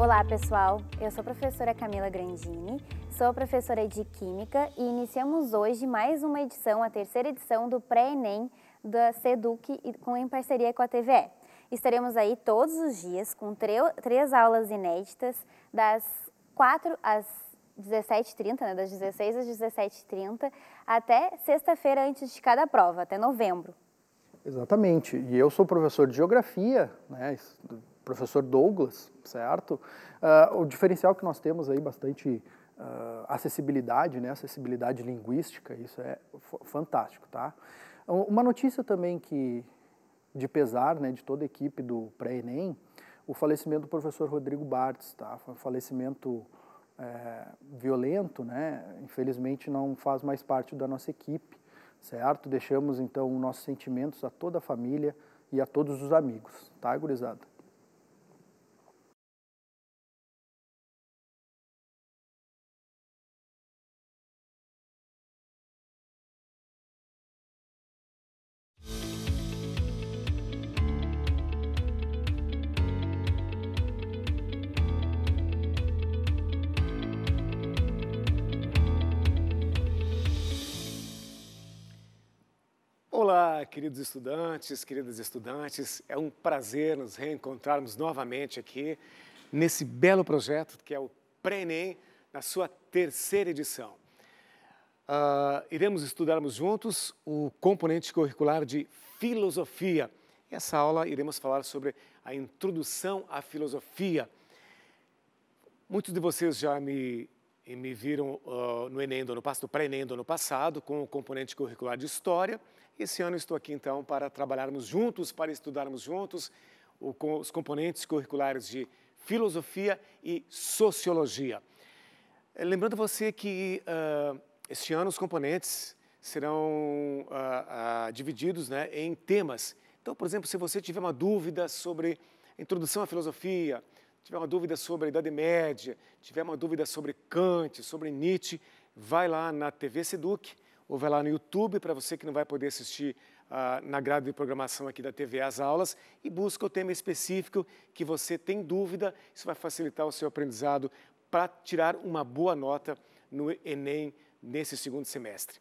Olá, pessoal. Eu sou a professora Camila Grandini, sou professora de Química e iniciamos hoje mais uma edição, a terceira edição do Pré-ENEM da SEDUC em parceria com a TVE. Estaremos aí todos os dias com três aulas inéditas das 4 às 17h30, né, das 16 às 17h30, até sexta-feira antes de cada prova, até novembro. Exatamente. E eu sou professor de Geografia, né, professor Douglas, certo? Uh, o diferencial que nós temos aí bastante uh, acessibilidade, né? Acessibilidade linguística, isso é fantástico, tá? Ah, uma notícia também que de pesar, né, de toda a equipe do pré-ENEM, o falecimento do professor Rodrigo Bartz, tá? Foi um falecimento é, violento, né? Infelizmente não faz mais parte da nossa equipe, certo? Deixamos então nossos sentimentos a toda a família e a todos os amigos, tá, gurizada? queridos estudantes, queridas estudantes. É um prazer nos reencontrarmos novamente aqui nesse belo projeto que é o pré na sua terceira edição. Uh, iremos estudarmos juntos o componente curricular de filosofia. Essa aula iremos falar sobre a introdução à filosofia. Muitos de vocês já me e me viram uh, no Enem do ano passado, pré-Enem do ano passado, com o componente curricular de História. Esse ano estou aqui, então, para trabalharmos juntos, para estudarmos juntos o, com os componentes curriculares de Filosofia e Sociologia. Eh, lembrando você que uh, este ano os componentes serão uh, divididos né, em temas. Então, por exemplo, se você tiver uma dúvida sobre introdução à filosofia, tiver uma dúvida sobre a Idade Média, tiver uma dúvida sobre Kant, sobre Nietzsche, vai lá na TV Seduc ou vai lá no YouTube para você que não vai poder assistir ah, na grade de programação aqui da TV as aulas e busca o tema específico que você tem dúvida. Isso vai facilitar o seu aprendizado para tirar uma boa nota no Enem nesse segundo semestre.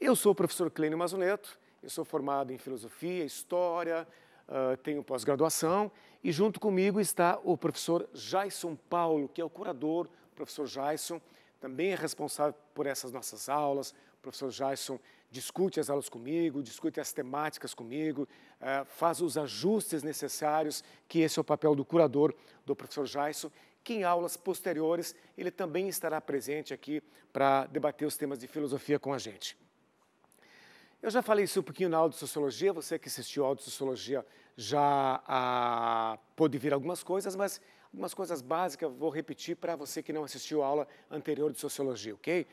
Eu sou o professor Clênio Mazuneto, eu sou formado em filosofia, história, uh, tenho pós-graduação e junto comigo está o professor Jaison Paulo, que é o curador. O professor Jaison também é responsável por essas nossas aulas. O professor Jaison discute as aulas comigo, discute as temáticas comigo, uh, faz os ajustes necessários, que esse é o papel do curador, do professor Jaison, que em aulas posteriores ele também estará presente aqui para debater os temas de filosofia com a gente. Eu já falei isso um pouquinho na aula de sociologia, você que assistiu a aula de sociologia já ah, pôde vir algumas coisas, mas algumas coisas básicas vou repetir para você que não assistiu a aula anterior de sociologia, ok?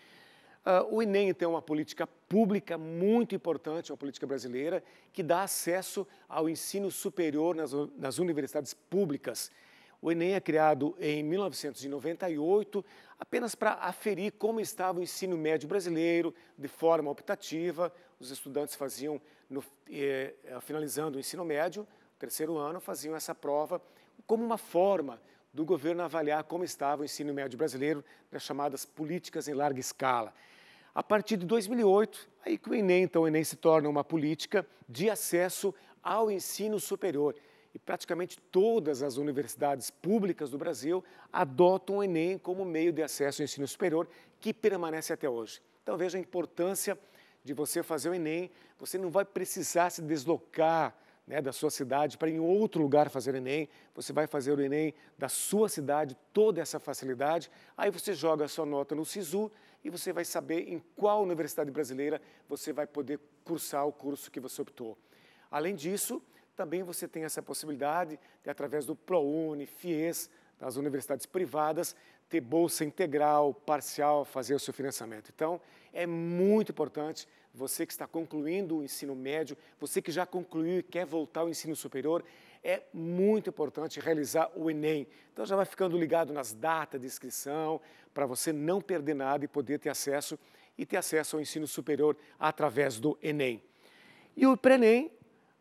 Ah, o Enem, então, é uma política pública muito importante, uma política brasileira, que dá acesso ao ensino superior nas, nas universidades públicas. O Enem é criado em 1998 apenas para aferir como estava o ensino médio brasileiro de forma optativa. Os estudantes faziam, no, eh, finalizando o ensino médio, terceiro ano, faziam essa prova como uma forma do governo avaliar como estava o ensino médio brasileiro nas chamadas políticas em larga escala. A partir de 2008, aí que o Enem, então, o Enem se torna uma política de acesso ao ensino superior e praticamente todas as universidades públicas do Brasil adotam o Enem como meio de acesso ao ensino superior, que permanece até hoje. Então veja a importância de você fazer o Enem. Você não vai precisar se deslocar né, da sua cidade para em outro lugar fazer o Enem. Você vai fazer o Enem da sua cidade, toda essa facilidade. Aí você joga a sua nota no SISU e você vai saber em qual universidade brasileira você vai poder cursar o curso que você optou. Além disso, também você tem essa possibilidade de, através do ProUni, FIES, das universidades privadas, ter bolsa integral, parcial, fazer o seu financiamento. Então, é muito importante você que está concluindo o ensino médio, você que já concluiu e quer voltar ao ensino superior, é muito importante realizar o Enem. Então, já vai ficando ligado nas datas de inscrição, para você não perder nada e poder ter acesso e ter acesso ao ensino superior através do Enem. E o Prenem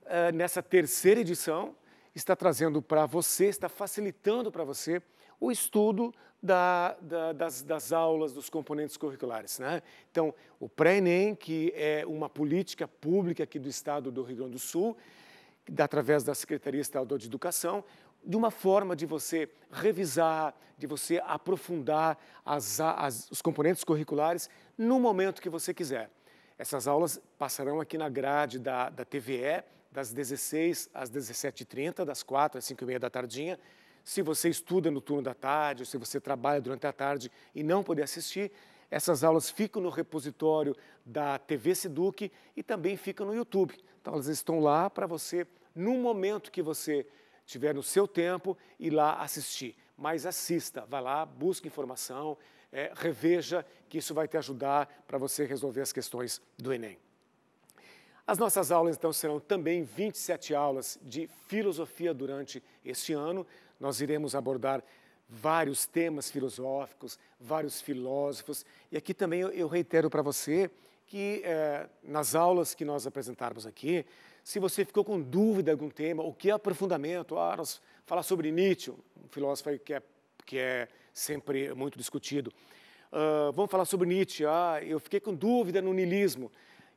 eh, nessa terceira edição, está trazendo para você, está facilitando para você o estudo da, da, das, das, aulas dos componentes curriculares. Né? Então, o pré-ENEM, que é uma política pública aqui do Estado do Rio Grande do Sul, através da Secretaria Estadual de Educação, de uma forma de você revisar, de você aprofundar as, as, os componentes curriculares no momento que você quiser. Essas aulas passarão aqui na grade da, da TVE, das 16 às 17h30, das 4 às 5h30 da tardinha. Se você estuda no turno da tarde, ou se você trabalha durante a tarde e não poder assistir, essas aulas ficam no repositório da TV Seduc e também ficam no YouTube. Então, elas estão lá para você, no momento que você tiver no seu tempo, ir lá assistir. Mas assista, vá lá, busque informação, é, reveja, que isso vai te ajudar para você resolver as questões do Enem. As nossas aulas, então, serão também 27 aulas de filosofia durante este ano. Nós iremos abordar vários temas filosóficos, vários filósofos. E aqui também eu reitero para você que eh, nas aulas que nós apresentarmos aqui, se você ficou com dúvida de algum tema, o que é aprofundamento, ah, nós falar sobre Nietzsche, um filósofo que é, que é sempre muito discutido. Uh, vamos falar sobre Nietzsche, ah, eu fiquei com dúvida no niilismo.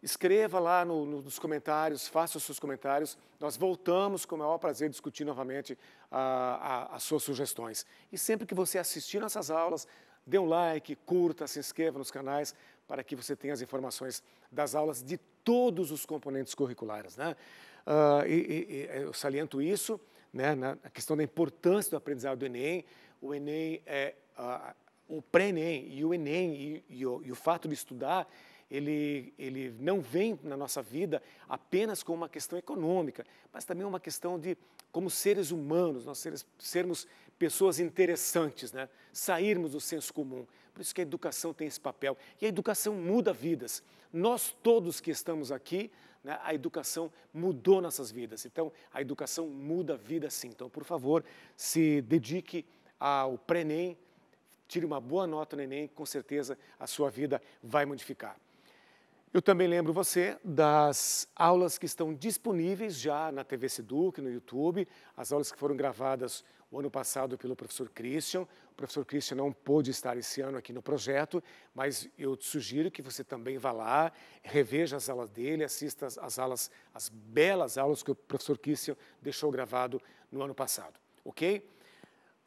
Escreva lá no, no, nos comentários, faça os seus comentários. Nós voltamos com o maior prazer discutir novamente a, a, as suas sugestões. E sempre que você assistir nossas aulas, dê um like, curta, se inscreva nos canais para que você tenha as informações das aulas de todos os componentes curriculares. Né? Uh, e, e, eu saliento isso, né, na questão da importância do aprendizado do Enem. O Enem é uh, o pré-ENEM e o Enem e, e, o, e o fato de estudar ele, ele não vem na nossa vida apenas com uma questão econômica, mas também uma questão de, como seres humanos, nós seres, sermos pessoas interessantes, né? sairmos do senso comum. Por isso que a educação tem esse papel. E a educação muda vidas. Nós todos que estamos aqui, né, a educação mudou nossas vidas. Então, a educação muda vida, sim. Então, por favor, se dedique ao pré-ENEM, tire uma boa nota no Enem, com certeza a sua vida vai modificar. Eu também lembro você das aulas que estão disponíveis já na TV Seduc, no YouTube, as aulas que foram gravadas o ano passado pelo professor Christian. O professor Christian não pôde estar esse ano aqui no projeto, mas eu te sugiro que você também vá lá, reveja as aulas dele, assista as aulas, as belas aulas que o professor Christian deixou gravado no ano passado, ok?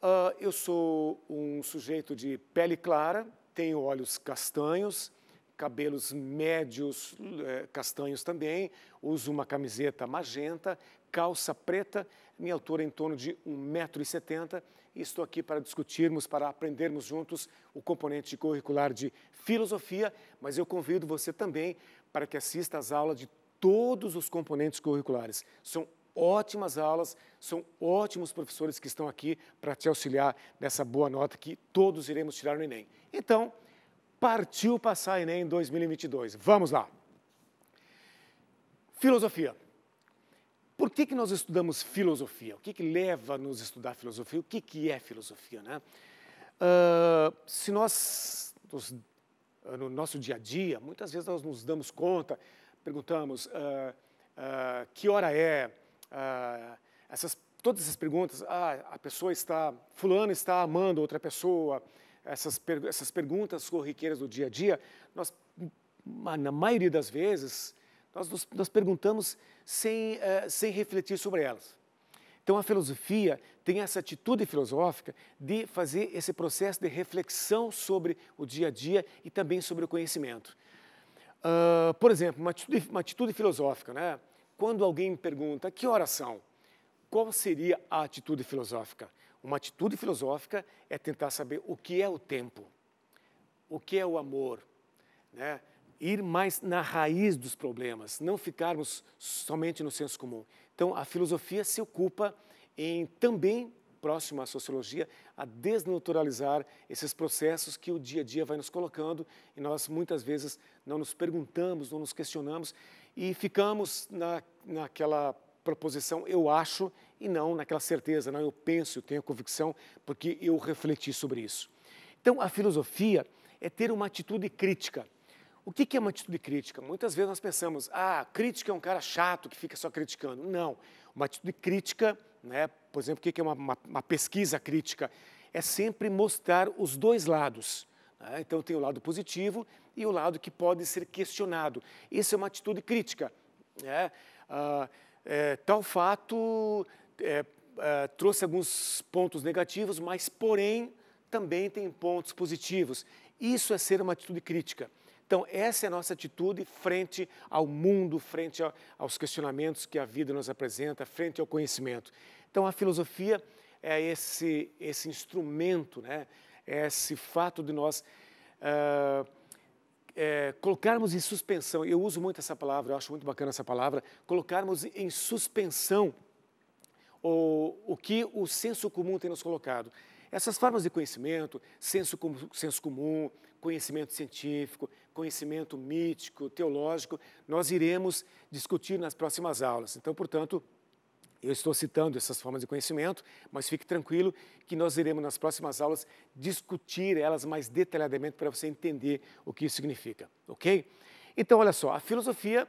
Uh, eu sou um sujeito de pele clara, tenho olhos castanhos, cabelos médios, é, castanhos também, uso uma camiseta magenta, calça preta, minha altura em torno de 1,70m e estou aqui para discutirmos, para aprendermos juntos o componente curricular de filosofia, mas eu convido você também para que assista às aulas de todos os componentes curriculares. São ótimas aulas, são ótimos professores que estão aqui para te auxiliar nessa boa nota que todos iremos tirar no Enem. Então, partiu passar Enem 2022. Vamos lá. Filosofia. Por que, que nós estudamos filosofia? O que, que leva a nos estudar filosofia? O que, que é filosofia? Né? Uh, se nós, nos, ah, no nosso dia a dia, muitas vezes nós nos damos conta, perguntamos uh, uh, que hora é, essas, todas essas perguntas, ah, a pessoa está, fulano está amando outra pessoa, essas, per essas perguntas corriqueiras do dia a dia, nós, na maioria das vezes, nós nos nós perguntamos sem, uh, sem refletir sobre elas. Então, a filosofia tem essa atitude filosófica de fazer esse processo de reflexão sobre o dia a dia e também sobre o conhecimento. Uh, por exemplo, uma atitude, uma atitude filosófica, né? Quando alguém me pergunta que horas são, qual seria a atitude filosófica? Uma atitude filosófica é tentar saber o que é o tempo, o que é o amor, né? ir mais na raiz dos problemas, não ficarmos somente no senso comum. Então, a filosofia se ocupa em também, próximo à sociologia, a desnaturalizar esses processos que o dia a dia vai nos colocando e nós muitas vezes não nos perguntamos, não nos questionamos e ficamos na, naquela proposição, eu acho, e não naquela certeza, não, eu penso, eu tenho convicção, porque eu refleti sobre isso. Então, a filosofia é ter uma atitude crítica. O que é uma atitude crítica? Muitas vezes nós pensamos, ah, crítica é um cara chato que fica só criticando. Não, uma atitude crítica, né, por exemplo, o que é uma, uma, uma pesquisa crítica? É sempre mostrar os dois lados. Né? Então, tem o lado positivo e o lado que pode ser questionado. Isso é uma atitude crítica. Né? Ah, é, tal fato é, é, trouxe alguns pontos negativos, mas, porém, também tem pontos positivos. Isso é ser uma atitude crítica. Então, essa é a nossa atitude frente ao mundo, frente a, aos questionamentos que a vida nos apresenta, frente ao conhecimento. Então, a filosofia é esse, esse instrumento, né? é esse fato de nós uh, é, colocarmos em suspensão. Eu uso muito essa palavra, eu acho muito bacana essa palavra, colocarmos em suspensão o, o que o senso comum tem nos colocado. Essas formas de conhecimento, senso, senso comum, conhecimento científico, conhecimento mítico, teológico, nós iremos discutir nas próximas aulas. Então, portanto, eu estou citando essas formas de conhecimento, mas fique tranquilo que nós iremos nas próximas aulas discutir elas mais detalhadamente para você entender o que isso significa, ok? Então, olha só, a filosofia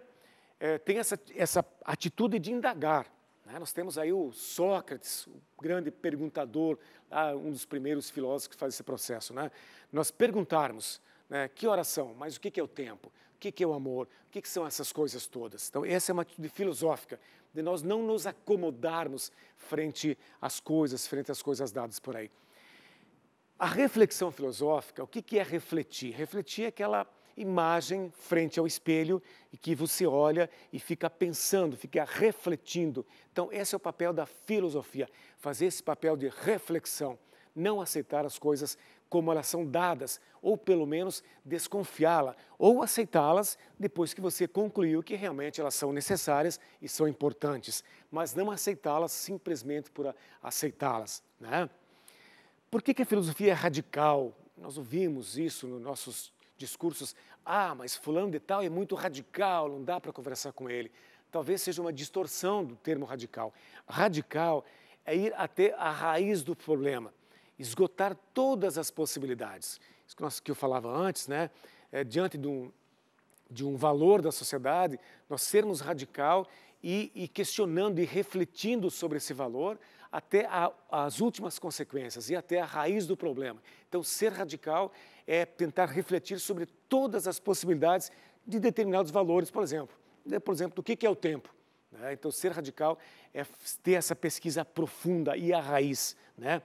eh, tem essa, essa atitude de indagar, né? Nós temos aí o Sócrates, o grande perguntador, ah, um dos primeiros filósofos que faz esse processo. Né? Nós perguntarmos né, que oração, mas o que é o tempo, o que é o amor, o que são essas coisas todas. Então, essa é uma atitude filosófica, de nós não nos acomodarmos frente às coisas, frente às coisas dadas por aí. A reflexão filosófica, o que é refletir? Refletir é aquela imagem frente ao espelho e que você olha e fica pensando, fica refletindo. Então, esse é o papel da filosofia, fazer esse papel de reflexão, não aceitar as coisas como elas são dadas, ou pelo menos desconfiá-las, ou aceitá-las depois que você concluiu que realmente elas são necessárias e são importantes, mas não aceitá-las simplesmente por aceitá-las. Né? Por que, que a filosofia é radical? Nós ouvimos isso nos nossos discursos ah, mas fulano de tal é muito radical, não dá para conversar com ele. Talvez seja uma distorção do termo radical. Radical é ir até a raiz do problema, esgotar todas as possibilidades. Isso que eu falava antes, né? É, diante de um, de um valor da sociedade, nós sermos radical e, e questionando e refletindo sobre esse valor até a, as últimas consequências e até a raiz do problema. Então, ser radical é tentar refletir sobre todas as possibilidades de determinados valores, por exemplo. Por exemplo, o que é o tempo. Né? Então, ser radical é ter essa pesquisa profunda e a raiz. Né?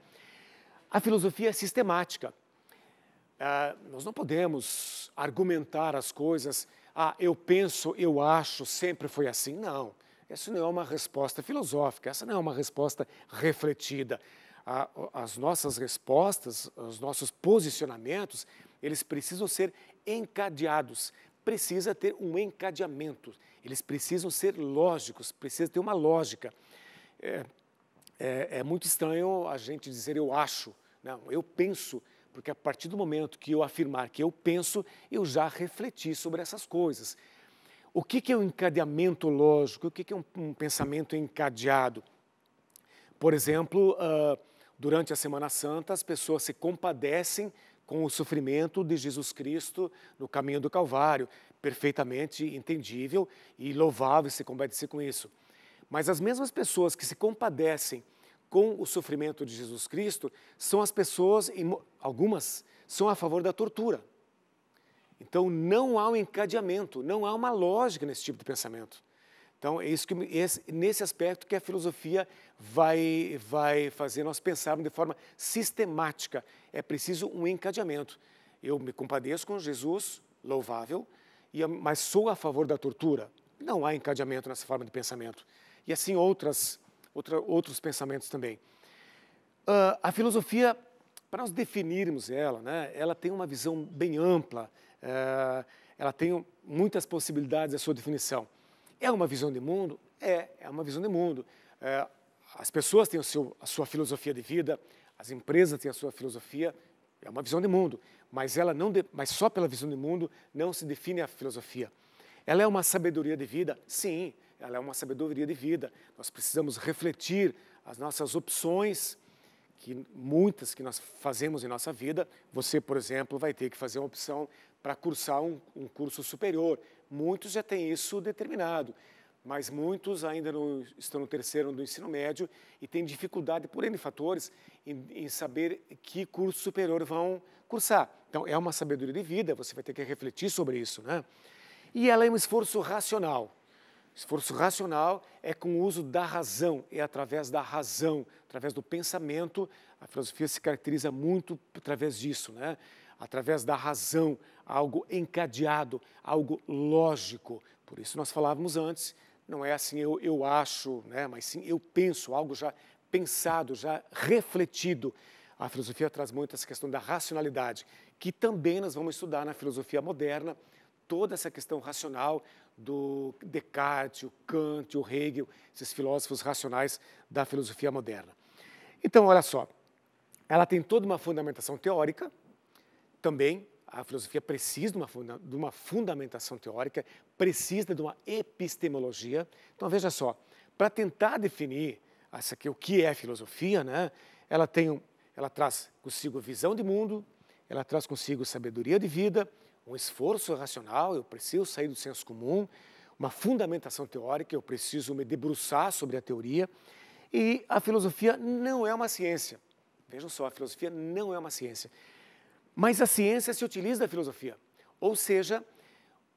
A filosofia é sistemática. Ah, nós não podemos argumentar as coisas, ah, eu penso, eu acho, sempre foi assim. Não, essa não é uma resposta filosófica, essa não é uma resposta refletida a, as nossas respostas, os nossos posicionamentos, eles precisam ser encadeados, precisa ter um encadeamento, eles precisam ser lógicos, precisa ter uma lógica. É, é, é muito estranho a gente dizer eu acho, não, eu penso, porque a partir do momento que eu afirmar que eu penso, eu já refleti sobre essas coisas. O que, que é um encadeamento lógico? O que, que é um, um pensamento encadeado? Por exemplo, uh, Durante a Semana Santa, as pessoas se compadecem com o sofrimento de Jesus Cristo no caminho do Calvário, perfeitamente entendível e louvável se compadecer com isso. Mas as mesmas pessoas que se compadecem com o sofrimento de Jesus Cristo são as pessoas, algumas, são a favor da tortura. Então não há um encadeamento, não há uma lógica nesse tipo de pensamento. Então, é isso que, esse, nesse aspecto que a filosofia vai, vai fazer nós pensarmos de forma sistemática. É preciso um encadeamento. Eu me compadeço com Jesus, louvável, e, mas sou a favor da tortura. Não há encadeamento nessa forma de pensamento. E assim outras, outra, outros pensamentos também. Uh, a filosofia, para nós definirmos ela, né, ela tem uma visão bem ampla, uh, ela tem muitas possibilidades a sua definição. É uma visão de mundo? É, é uma visão de mundo. É, as pessoas têm o seu, a sua filosofia de vida, as empresas têm a sua filosofia, é uma visão de mundo. Mas, ela não de, mas só pela visão de mundo não se define a filosofia. Ela é uma sabedoria de vida? Sim, ela é uma sabedoria de vida. Nós precisamos refletir as nossas opções que muitas que nós fazemos em nossa vida, você, por exemplo, vai ter que fazer uma opção para cursar um, um, curso superior. Muitos já têm isso determinado, mas muitos ainda estão no terceiro do ensino médio e têm dificuldade, por N fatores, em, em saber que curso superior vão cursar. Então, é uma sabedoria de vida, você vai ter que refletir sobre isso. Né? E ela é um esforço racional. Esforço racional é com o uso da razão, é através da razão, através do pensamento. A filosofia se caracteriza muito através disso, né? através da razão, algo encadeado, algo lógico. Por isso nós falávamos antes, não é assim eu, eu acho, né? mas sim eu penso, algo já pensado, já refletido. A filosofia traz muito essa questão da racionalidade, que também nós vamos estudar na filosofia moderna, toda essa questão racional, do Descartes, o Kant, o Hegel, esses filósofos racionais da filosofia moderna. Então, olha só, ela tem toda uma fundamentação teórica, também a filosofia precisa de uma, de uma fundamentação teórica, precisa de uma epistemologia. Então, veja só, para tentar definir essa aqui, o que é filosofia, né, ela, tem, ela traz consigo visão de mundo, ela traz consigo sabedoria de vida, um esforço racional, eu preciso sair do senso comum, uma fundamentação teórica, eu preciso me debruçar sobre a teoria. E a filosofia não é uma ciência. Vejam só, a filosofia não é uma ciência. Mas a ciência se utiliza da filosofia. Ou seja,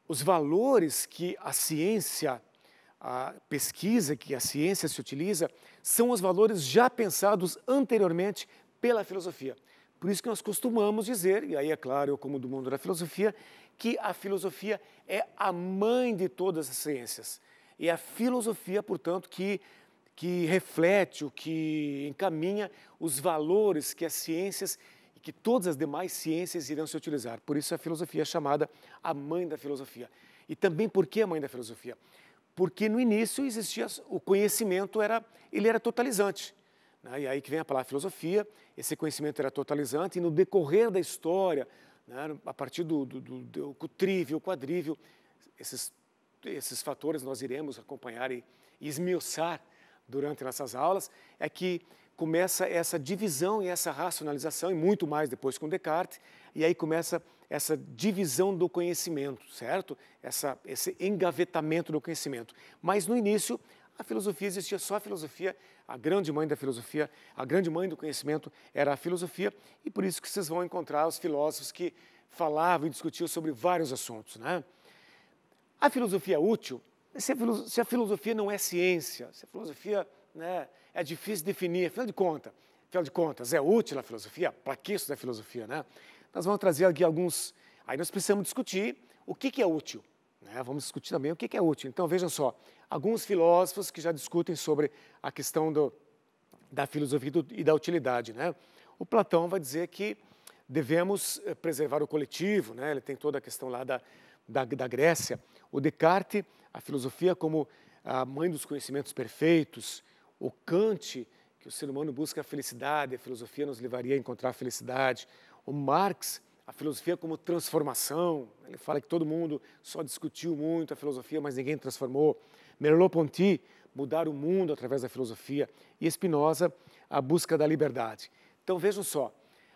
os valores que a ciência, a pesquisa que a ciência se utiliza, são os valores já pensados anteriormente pela filosofia. Por isso que nós costumamos dizer, e aí é claro, eu como do mundo da filosofia, que a filosofia é a mãe de todas as ciências. E a filosofia, portanto, que, que reflete, o que encaminha os valores que as ciências e que todas as demais ciências irão se utilizar. Por isso a filosofia é chamada a mãe da filosofia. E também por que a mãe da filosofia? Porque no início existia o conhecimento era ele era totalizante. Né? E aí que vem a palavra filosofia, esse conhecimento era totalizante e no decorrer da história, né, a partir do, do, do, do trívio, quadrívio, esses, esses fatores nós iremos acompanhar e, e esmiuçar durante nossas aulas, é que começa essa divisão e essa racionalização, e muito mais depois com Descartes, e aí começa essa divisão do conhecimento, certo? Essa, esse engavetamento do conhecimento. Mas no início a filosofia existia só a filosofia, a grande mãe da filosofia, a grande mãe do conhecimento era a filosofia, e por isso que vocês vão encontrar os filósofos que falavam e discutiam sobre vários assuntos. Né? A filosofia é útil se a filosofia não é ciência, se a filosofia né, é difícil de definir, afinal de contas, afinal de contas, é útil a filosofia? Para que isso da filosofia, né? Nós vamos trazer aqui alguns, aí nós precisamos discutir o que, que é útil. Né? Vamos discutir também o que é útil. Então, vejam só, alguns filósofos que já discutem sobre a questão do, da filosofia e da utilidade. Né? O Platão vai dizer que devemos eh, preservar o coletivo, né? ele tem toda a questão lá da, da, da Grécia. O Descartes, a filosofia como a mãe dos conhecimentos perfeitos. O Kant, que o ser humano busca a felicidade, a filosofia nos levaria a encontrar a felicidade. O Marx, a filosofia como transformação. Ele fala que todo mundo só discutiu muito a filosofia, mas ninguém transformou. Merleau-Ponty, mudar o mundo através da filosofia. E Spinoza, a busca da liberdade. Então vejam só,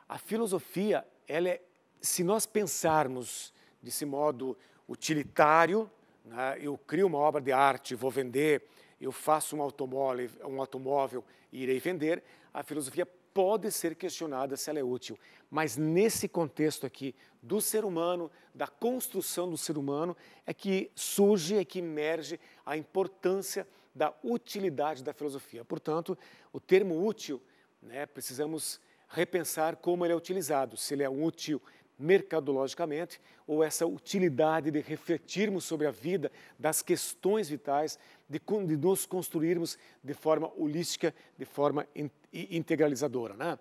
a filosofia, ela é, se nós pensarmos desse modo utilitário, né, eu crio uma obra de arte, vou vender, eu faço um automóvel, um automóvel e irei vender, a filosofia pode ser questionada se ela é útil. Mas nesse contexto aqui do ser humano, da construção do ser humano, é que surge, é que emerge a importância da utilidade da filosofia. Portanto, o termo útil, né, precisamos repensar como ele é utilizado, se ele é útil mercadologicamente ou essa utilidade de refletirmos sobre a vida, das questões vitais, de, de nos construirmos de forma holística, de forma inteligente e integralizadora. Né?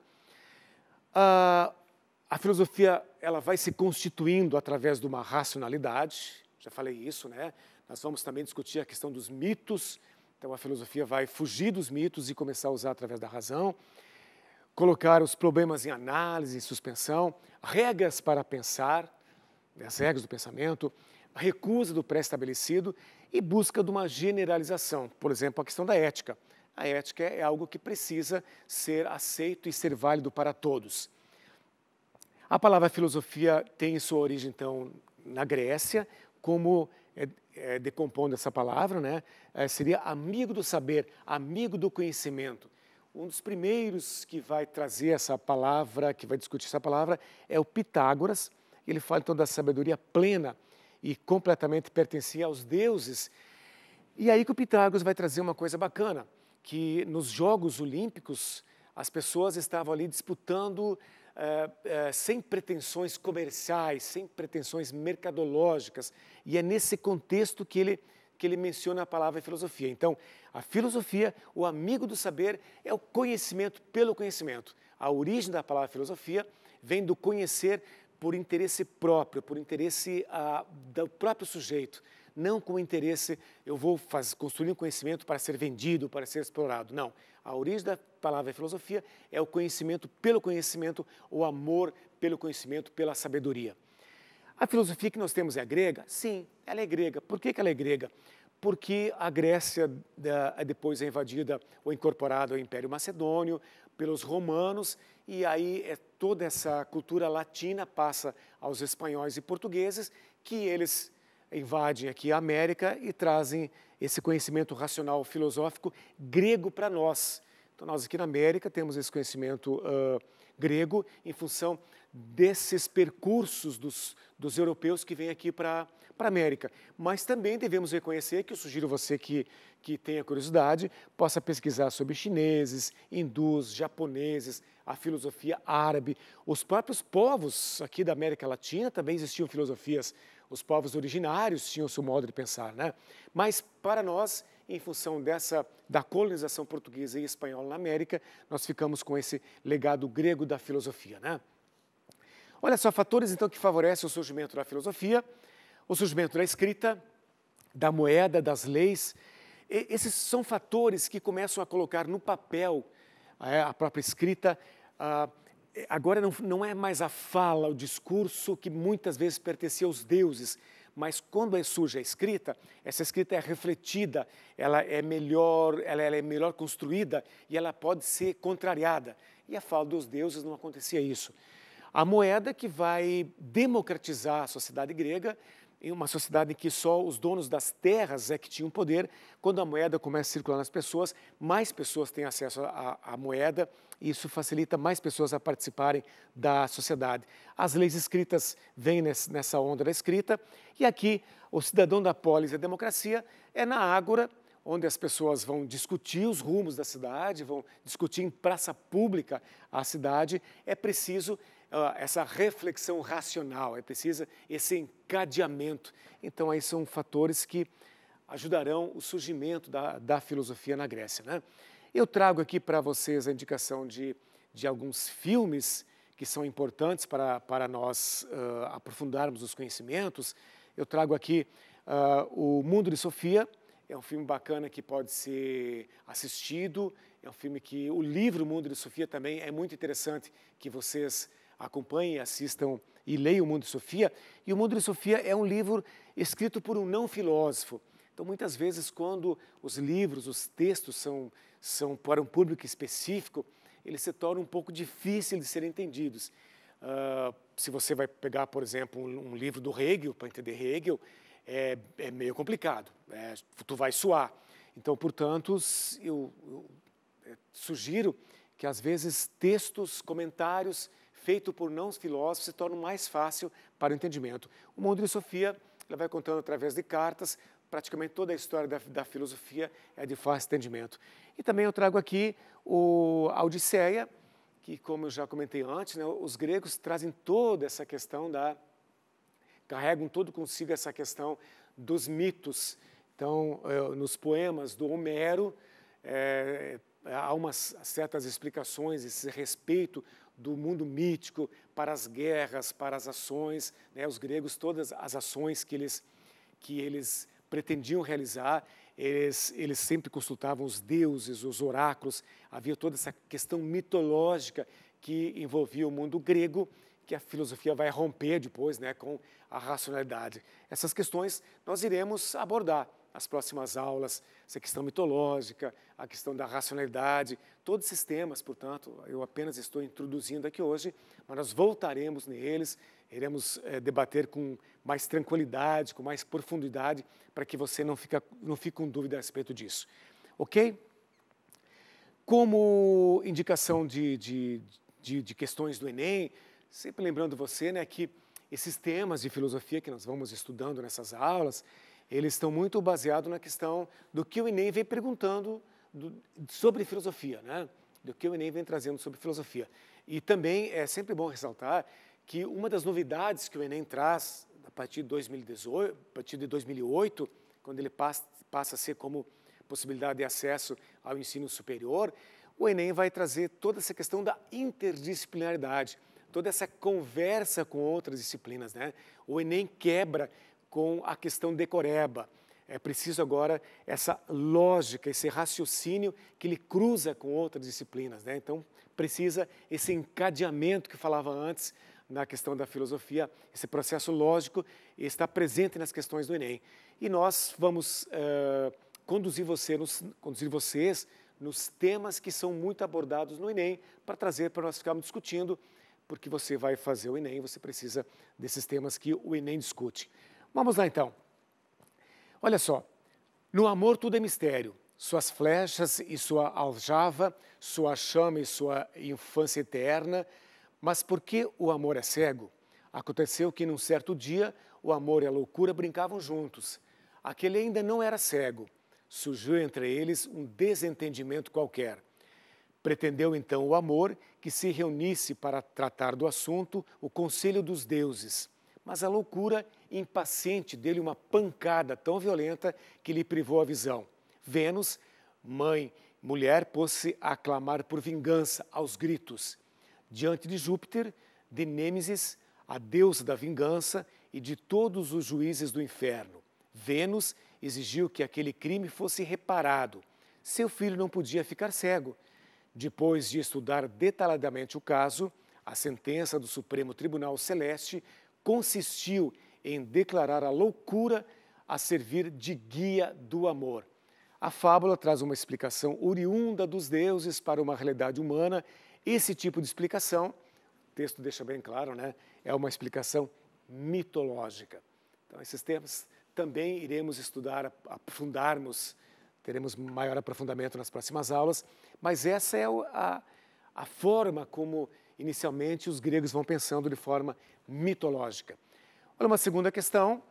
Ah, a filosofia ela vai se constituindo através de uma racionalidade, já falei isso, né? Nós vamos também discutir a questão dos mitos, então a filosofia vai fugir dos mitos e começar a usar através da razão, colocar os problemas em análise, em suspensão, regras para pensar, né? as regras do pensamento, a recusa do pré-estabelecido e busca de uma generalização, por exemplo, a questão da ética. A ética é algo que precisa ser aceito e ser válido para todos. A palavra filosofia tem sua origem, então, na Grécia, como é, é, decompondo essa palavra, né? É, seria amigo do saber, amigo do conhecimento. Um dos primeiros que vai trazer essa palavra, que vai discutir essa palavra, é o Pitágoras. Ele fala então da sabedoria plena e completamente pertencia aos deuses. E aí que o Pitágoras vai trazer uma coisa bacana que nos Jogos Olímpicos as pessoas estavam ali disputando é, é, sem pretensões comerciais, sem pretensões mercadológicas. E é nesse contexto que ele, que ele menciona a palavra filosofia. Então, a filosofia, o amigo do saber, é o conhecimento pelo conhecimento. A origem da palavra filosofia vem do conhecer por interesse próprio, por interesse ah, do próprio sujeito não com interesse, eu vou fazer, construir um conhecimento para ser vendido, para ser explorado. Não. A origem da palavra filosofia é o conhecimento pelo conhecimento, o amor pelo conhecimento, pela sabedoria. A filosofia que nós temos é grega? Sim, ela é grega. Por que, que ela é grega? Porque a Grécia da, é depois é invadida ou incorporada ao Império Macedônio, pelos romanos, e aí é toda essa cultura latina passa aos espanhóis e portugueses, que eles invadem aqui a América e trazem esse conhecimento racional filosófico grego para nós. Então, nós aqui na América temos esse conhecimento uh, grego em função desses percursos dos, dos europeus que vêm aqui para a América. Mas também devemos reconhecer que eu sugiro você que, que tenha curiosidade, possa pesquisar sobre chineses, hindus, japoneses, a filosofia árabe. Os próprios povos aqui da América Latina também existiam filosofias os povos originários tinham seu modo de pensar, né? Mas para nós, em função dessa da colonização portuguesa e espanhola na América, nós ficamos com esse legado grego da filosofia, né? Olha só fatores então que favorecem o surgimento da filosofia, o surgimento da escrita, da moeda, das leis. E, esses são fatores que começam a colocar no papel eh, a própria escrita, a, agora não, não é mais a fala, o discurso que muitas vezes pertencia aos deuses, mas quando é surge a escrita, essa escrita é refletida, ela é melhor, ela é melhor construída e ela pode ser contrariada. E a fala dos deuses não acontecia isso. A moeda que vai democratizar a sociedade grega em uma sociedade em que só os donos das terras é que tinham poder, quando a moeda começa a circular nas pessoas, mais pessoas têm acesso à, moeda e isso facilita mais pessoas a participarem da sociedade. As leis escritas vêm nessa onda da escrita e aqui o cidadão da polis e a democracia é na ágora, onde as pessoas vão discutir os rumos da cidade, vão discutir em praça pública a cidade, é preciso essa reflexão racional, é preciso esse encadeamento. Então, aí são fatores que ajudarão o surgimento da, da filosofia na Grécia. Né? Eu trago aqui para vocês a indicação de, de alguns filmes que são importantes para, para nós uh, aprofundarmos os conhecimentos. Eu trago aqui uh, O Mundo de Sofia, é um filme bacana que pode ser assistido, é um filme que o livro Mundo de Sofia também é muito interessante que vocês acompanhem, assistam e leiam O Mundo de Sofia. E O Mundo de Sofia é um livro escrito por um não filósofo. Então, muitas vezes, quando os livros, os textos são, são para um público específico, eles se tornam um pouco difíceis de serem entendidos. Uh, se você vai pegar, por exemplo, um, um livro do Hegel, para entender Hegel, é, é meio complicado, é, tu vai suar. Então, portanto, eu, eu é, sugiro que às vezes textos, comentários feito por não filósofos, se torna mais fácil para o entendimento. O Mondrian Sofia ela vai contando através de cartas, praticamente toda a história da, da filosofia é de fácil entendimento. E também eu trago aqui o, a Odisseia, que, como eu já comentei antes, né, os gregos trazem toda essa questão da. carregam todo consigo essa questão dos mitos. Então, eh, nos poemas do Homero, é, há umas certas explicações, esse respeito do mundo mítico para as guerras, para as ações, né? os gregos todas as ações que eles que eles pretendiam realizar, eles, eles sempre consultavam os deuses, os oráculos, havia toda essa questão mitológica que envolvia o mundo grego, que a filosofia vai romper depois né, com a racionalidade. Essas questões nós iremos abordar as próximas aulas, essa questão mitológica, a questão da racionalidade, todos esses temas, portanto, eu apenas estou introduzindo aqui hoje, mas nós voltaremos neles, iremos é, debater com mais tranquilidade, com mais profundidade, para que você não, fica, não fique com dúvida a respeito disso. Ok? Como indicação de, de, de, de questões do Enem, sempre lembrando você né, que esses temas de filosofia que nós vamos estudando nessas aulas, eles estão muito baseados na questão do que o Enem vem perguntando do, sobre filosofia, né? do que o Enem vem trazendo sobre filosofia. E também é sempre bom ressaltar que uma das novidades que o Enem traz a partir de 2018, a partir de 2008, quando ele passa, passa a ser como possibilidade de acesso ao ensino superior, o Enem vai trazer toda essa questão da interdisciplinaridade, toda essa conversa com outras disciplinas. Né? O Enem quebra com a questão decoreba. É preciso agora essa lógica, esse raciocínio que ele cruza com outras disciplinas. Né? Então, precisa esse encadeamento que falava antes na questão da filosofia, esse processo lógico está presente nas questões do Enem. E nós vamos uh, conduzir, você nos, conduzir vocês nos temas que são muito abordados no Enem, para trazer para nós ficarmos discutindo, porque você vai fazer o Enem, você precisa desses temas que o Enem discute. Vamos lá então. Olha só, no amor tudo é mistério. Suas flechas e sua aljava, sua chama e sua infância eterna. Mas por que o amor é cego? Aconteceu que num certo dia o amor e a loucura brincavam juntos. Aquele ainda não era cego. Surgiu entre eles um desentendimento qualquer. Pretendeu então o amor que se reunisse para tratar do assunto o conselho dos deuses. Mas a loucura impaciente dele uma pancada tão violenta que lhe privou a visão. Vênus, mãe, mulher, pôs-se a clamar por vingança aos gritos. Diante de Júpiter, de Nêmesis, a deusa da vingança e de todos os juízes do inferno. Vênus exigiu que aquele crime fosse reparado. Seu filho não podia ficar cego. Depois de estudar detalhadamente o caso, a sentença do Supremo Tribunal Celeste consistiu em declarar a loucura a servir de guia do amor. A fábula traz uma explicação oriunda dos deuses para uma realidade humana. Esse tipo de explicação, o texto deixa bem claro, né? é uma explicação mitológica. Então, esses temas também iremos estudar, aprofundarmos, teremos maior aprofundamento nas próximas aulas, mas essa é a, a forma como inicialmente os gregos vão pensando de forma mitológica. Olha uma segunda questão.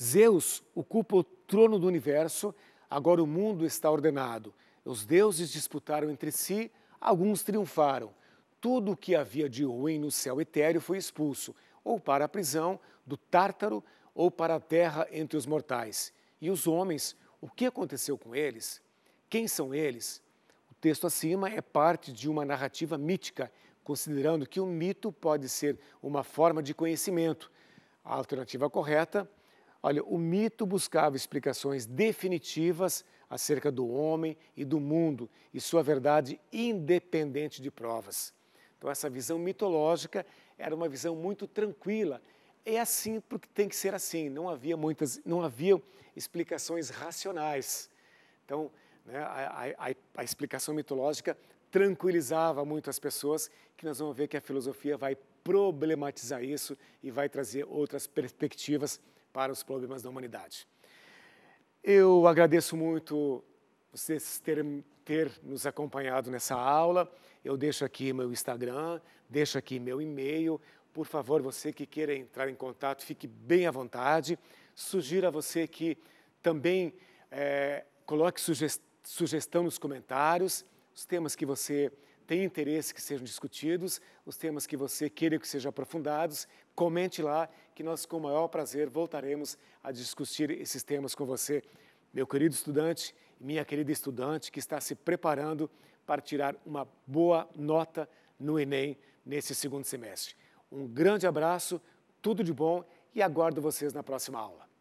Zeus ocupa o trono do universo, agora o mundo está ordenado. Os deuses disputaram entre si, alguns triunfaram. Tudo o que havia de ruim no céu etéreo foi expulso, ou para a prisão do Tártaro, ou para a terra entre os mortais. E os homens, o que aconteceu com eles? Quem são eles? O texto acima é parte de uma narrativa mítica considerando que o mito pode ser uma forma de conhecimento. A alternativa correta, olha, o mito buscava explicações definitivas acerca do homem e do mundo e sua verdade independente de provas. Então, essa visão mitológica era uma visão muito tranquila. É assim porque tem que ser assim. Não havia muitas, não havia explicações racionais. Então, né, a, a, a, explicação mitológica tranquilizava muito as pessoas, que nós vamos ver que a filosofia vai problematizar isso e vai trazer outras perspectivas para os problemas da humanidade. Eu agradeço muito vocês terem ter nos acompanhado nessa aula. Eu deixo aqui meu Instagram, deixo aqui meu e-mail. Por favor, você que queira entrar em contato, fique bem à vontade. Sugiro a você que também é, coloque sugestão nos comentários os temas que você tem interesse que sejam discutidos, os temas que você queira que sejam aprofundados, comente lá que nós com o maior prazer voltaremos a discutir esses temas com você, meu querido estudante minha querida estudante que está se preparando para tirar uma boa nota no ENEM nesse segundo semestre. Um grande abraço, tudo de bom e aguardo vocês na próxima aula.